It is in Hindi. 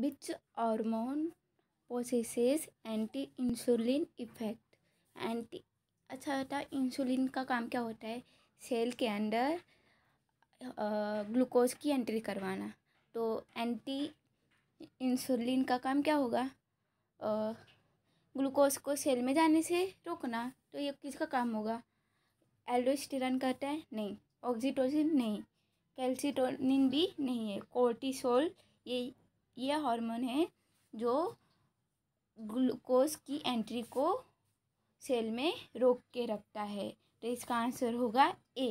विच hormone possesses anti insulin effect anti अच्छा बेटा इंसुलिन का काम क्या होता है सेल के अंदर ग्लूकोज की एंट्री करवाना तो एंटी इंसुलिन का काम क्या होगा ग्लूकोज को सेल में जाने से रोकना तो ये किसका काम होगा एल्डोस्टिरन कहता है नहीं ऑक्सीटोसिन नहीं कैल्सिटोनिन भी नहीं है कोर्टिसोल ये यह हार्मोन है जो ग्लूकोज की एंट्री को सेल में रोक के रखता है तो इसका आंसर होगा ए